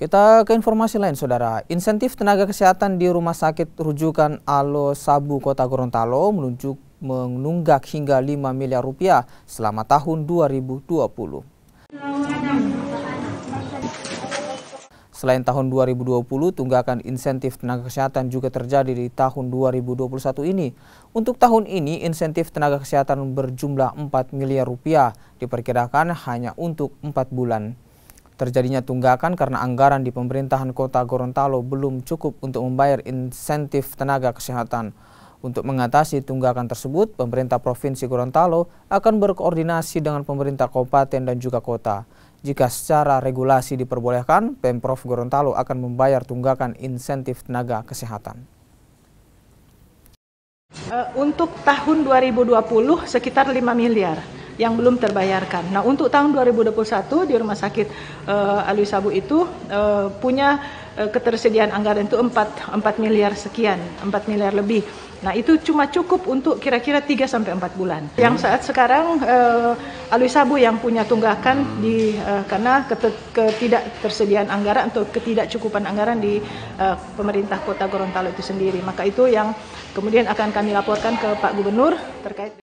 Kita ke informasi lain, Saudara. Insentif tenaga kesehatan di Rumah Sakit Rujukan Alo Sabu Kota Gorontalo menunjuk menunggak hingga 5 miliar rupiah selama tahun 2020. Selain tahun 2020, tunggakan insentif tenaga kesehatan juga terjadi di tahun 2021 ini. Untuk tahun ini, insentif tenaga kesehatan berjumlah 4 miliar rupiah, diperkirakan hanya untuk 4 bulan. Terjadinya tunggakan karena anggaran di pemerintahan kota Gorontalo belum cukup untuk membayar insentif tenaga kesehatan. Untuk mengatasi tunggakan tersebut, pemerintah Provinsi Gorontalo akan berkoordinasi dengan pemerintah kabupaten dan juga kota. Jika secara regulasi diperbolehkan, Pemprov Gorontalo akan membayar tunggakan insentif tenaga kesehatan. Eh, untuk tahun 2020 sekitar 5 miliar yang belum terbayarkan. Nah, untuk tahun 2021 di Rumah Sakit uh, Alwi Sabu itu uh, punya uh, ketersediaan anggaran itu 4 4 miliar sekian, 4 miliar lebih. Nah, itu cuma cukup untuk kira-kira 3 sampai 4 bulan. Hmm. Yang saat sekarang uh, Alwi Sabu yang punya tunggakan hmm. di uh, karena ketidaktersediaan anggaran atau ketidakcukupan anggaran di uh, pemerintah Kota Gorontalo itu sendiri. Maka itu yang kemudian akan kami laporkan ke Pak Gubernur terkait